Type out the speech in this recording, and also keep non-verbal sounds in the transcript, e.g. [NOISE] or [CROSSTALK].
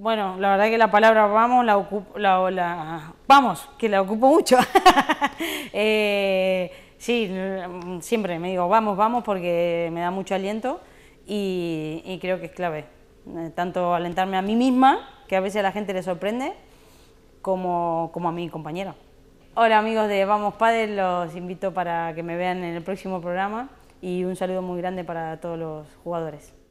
bueno, la verdad que la palabra vamos la, ocupo, vamos, que la ocupo mucho. [LAUGHS] Eh, sí, siempre me digo vamos, vamos porque me da mucho aliento y, creo que es clave. Eh, tanto alentarme a mí misma, que a veces a la gente le sorprende, como, como a mi compañero. Hola amigos de Vamos Padres, los invito para que me vean en el próximo programa y un saludo muy grande para todos los jugadores.